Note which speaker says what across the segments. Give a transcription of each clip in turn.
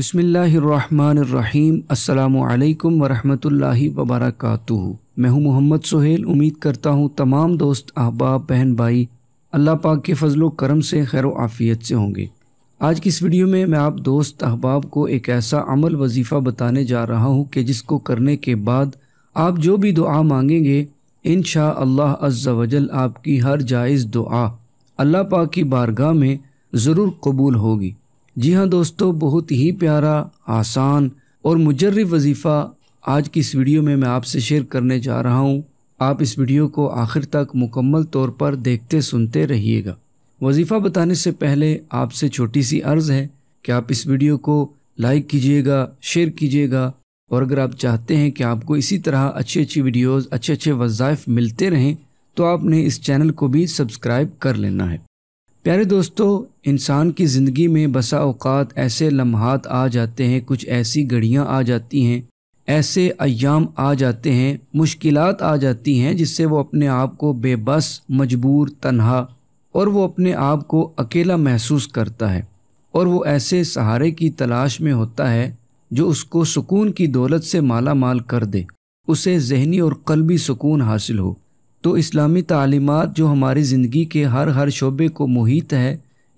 Speaker 1: बिसमीम् अल्लाम वरहमतुल्लाहि वबरकatuh मैं हूं मोहम्मद सोहेल उम्मीद करता हूं तमाम दोस्त अहबाब बहन भाई अल्लाह पाक के फजलो करम से खैर आफ़ियत से होंगे आज की इस वीडियो में मैं आप दोस्त अहबाब को एक ऐसा अमल वजीफ़ा बताने जा रहा हूं कि जिसको करने के बाद आप जो भी दुआ मांगेंगे इन अल्लाह अज्जावजल आपकी हर जायज़ दुआ अल्लाह पाक की बारगाह में ज़रूर कबूल होगी जी हाँ दोस्तों बहुत ही प्यारा आसान और मुजर्रब वजीफ़ा आज की इस वीडियो में मैं आपसे शेयर करने जा रहा हूँ आप इस वीडियो को आखिर तक मुकम्मल तौर पर देखते सुनते रहिएगा वजीफ़ा बताने से पहले आपसे छोटी सी अर्ज़ है कि आप इस वीडियो को लाइक कीजिएगा शेयर कीजिएगा और अगर आप चाहते हैं कि आपको इसी तरह अच्छी अच्छी वीडियोज़ अच्छे अच्छे वज़ाइफ मिलते रहें तो आपने इस चैनल को भी सब्सक्राइब कर लेना है प्यारे दोस्तों इंसान की ज़िंदगी में बसा अवकात ऐसे लम्हात आ जाते हैं कुछ ऐसी घड़ियाँ आ जाती हैं ऐसे अयाम आ जाते हैं मुश्किल आ जाती हैं जिससे वो अपने आप को बेबस मजबूर तनहा और वो अपने आप को अकेला महसूस करता है और वो ऐसे सहारे की तलाश में होता है जो उसको सुकून की दौलत से माला माल कर दे उसे जहनी और कलबी सुकून हासिल हो तो इस्लामी तालीमत जो हमारी ज़िंदगी के हर हर शोबे को मुहित है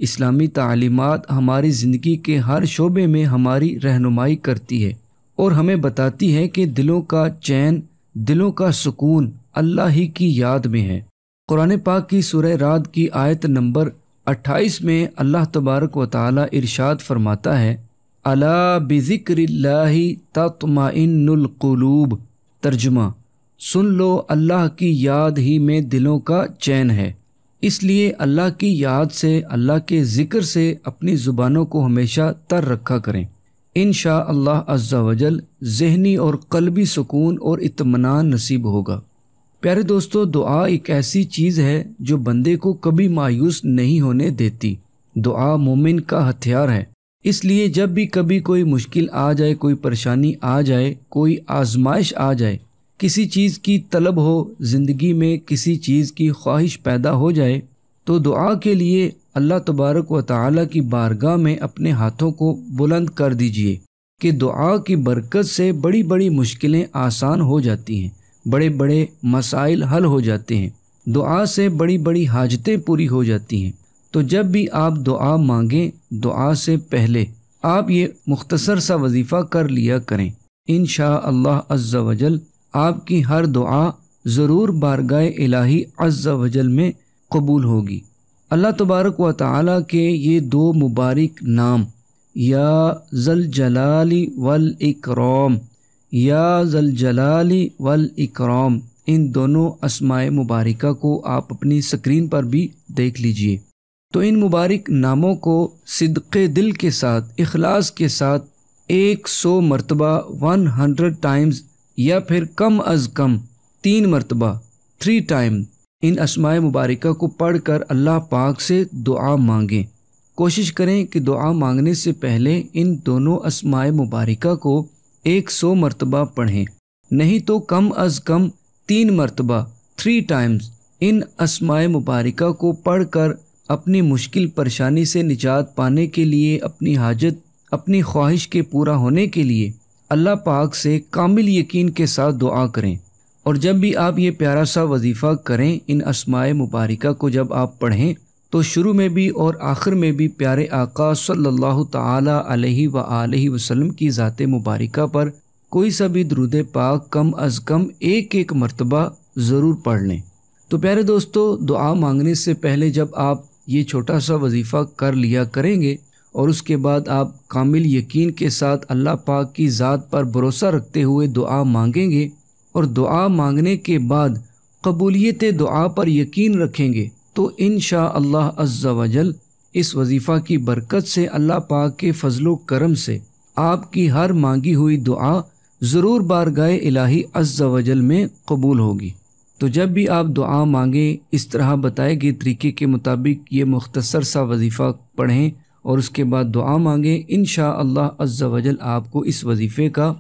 Speaker 1: इस्लामी तालीमत हमारी ज़िंदगी के हर शोबे में हमारी रहनुमाई करती है और हमें बताती है कि दिलों का चैन दिलों का सुकून अल्लाह ही की याद में है कुरान पाक की सुर रात की आयत नंबर 28 में अल्लाह तबारक व ताली इरशाद फरमाता है अला बिज़िक्र तत्माइनकलूब तर्जमा सुन लो अल्लाह की याद ही में दिलों का चैन है इसलिए अल्लाह की याद से अल्लाह के ज़िक्र से अपनी ज़ुबानों को हमेशा तर रखा करें इन अल्लाह अज्जा वजल जहनी और कलबी सुकून और इतमान नसीब होगा प्यारे दोस्तों दुआ एक ऐसी चीज़ है जो बंदे को कभी मायूस नहीं होने देती दुआ मोमिन का हथियार है इसलिए जब भी कभी कोई मुश्किल आ जाए कोई परेशानी आ जाए कोई आजमाइश आ जाए किसी चीज़ की तलब हो ज़िंदगी में किसी चीज़ की ख्वाहिश पैदा हो जाए तो दुआ के लिए अल्लाह तबारक व ताली की बारगाह में अपने हाथों को बुलंद कर दीजिए कि दुआ की बरकत से बड़ी बड़ी मुश्किलें आसान हो जाती हैं बड़े बड़े मसाइल हल हो जाते हैं दुआ से बड़ी बड़ी हाजतें पूरी हो जाती हैं तो जब भी आप दुआ मांगें दुआ से पहले आप ये मुख्तसर सा वजीफ़ा कर लिया करें इन शाह अल्लाह अज्जा वजल आपकी हर दुआ ज़रूर बारगाह इलाही अज्जा वजल में कबूल होगी अल्लाह तबारक व ताली के ये दो मुबारक नाम या जल जलाली वल इकराम या जल जलाली वल इकराम इन दोनों असमाय मुबारका को आप अपनी स्क्रीन पर भी देख लीजिए तो इन मुबारक नामों को सिदक दिल के साथ अखलास के साथ एक सौ मरतबा वन हंड्रेड टाइम्स या फिर कम अज़ कम तीन मरतबा थ्री टाइम इन असमाय मुबारक को पढ़ कर अल्लाह पाक से दुआ मांगें कोशिश करें कि दुआ मांगने से पहले इन दोनों असमाय मुबारक को एक सौ मरतबा पढ़ें नहीं तो कम अज़ कम तीन मरतबा थ्री टाइम्स इन असमाय मुबारक को पढ़ कर अपनी मुश्किल परेशानी से निजात पाने के लिए अपनी हाजत अपनी ख्वाहिश के पूरा होने के लिए अल्लाह पाक से कामिल यकीन के साथ दुआ करें और जब भी आप ये प्यारा सा वजीफ़ा करें इन असमाय मुबारका को जब आप पढ़ें तो शुरू में भी और आखिर में भी प्यारे आका सल्लल्लाहु ताला अलैहि व वसल्लम की ज़ात मुबारका पर कोई सा भी दरुद पाक कम अज़ कम एक एक मरतबा ज़रूर पढ़ लें तो प्यारे दोस्तों दुआ मांगने से पहले जब आप ये छोटा सा वजीफ़ा कर लिया करेंगे और उसके बाद आप कामिल यकीन के साथ अल्लाह पाक की ज़ात पर भरोसा रखते हुए दुआ मांगेंगे और दुआ मांगने के बाद कबूलियत दुआ पर यकीन रखेंगे तो इन अल्लाह वजल इस वजीफ़ा की बरकत से अल्लाह पाक के फजलो करम से आपकी हर मांगी हुई दुआ ज़रूर गए इलाही अज्जावजल में कबूल होगी तो जब भी आप दुआ मांगें इस तरह बताए गए तरीके के मुताबिक ये मुख्तसर सा वजीफ़ा पढ़ें और उसके बाद दुआ मांगें इन अल्लाह अज्जा वजल आपको इस वजीफ़े का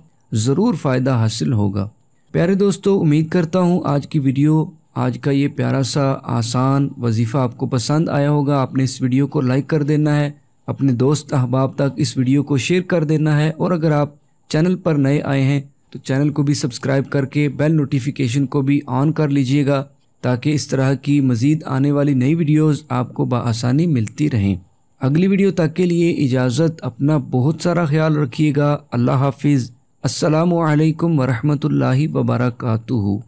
Speaker 1: ज़रूर फ़ायदा हासिल होगा प्यारे दोस्तों उम्मीद करता हूँ आज की वीडियो आज का ये प्यारा सा आसान वजीफ़ा आपको पसंद आया होगा आपने इस वीडियो को लाइक कर देना है अपने दोस्त अहबाब तक इस वीडियो को शेयर कर देना है और अगर आप चैनल पर नए आए हैं तो चैनल को भी सब्सक्राइब करके बेल नोटिफिकेशन को भी ऑन कर लीजिएगा ताकि इस तरह की मज़ीद आने वाली नई वीडियोज़ आपको बसानी मिलती रहें अगली वीडियो तक के लिए इजाज़त अपना बहुत सारा ख्याल रखिएगा अल्लाह हाफिज़ असलकम वरहमल वबरकू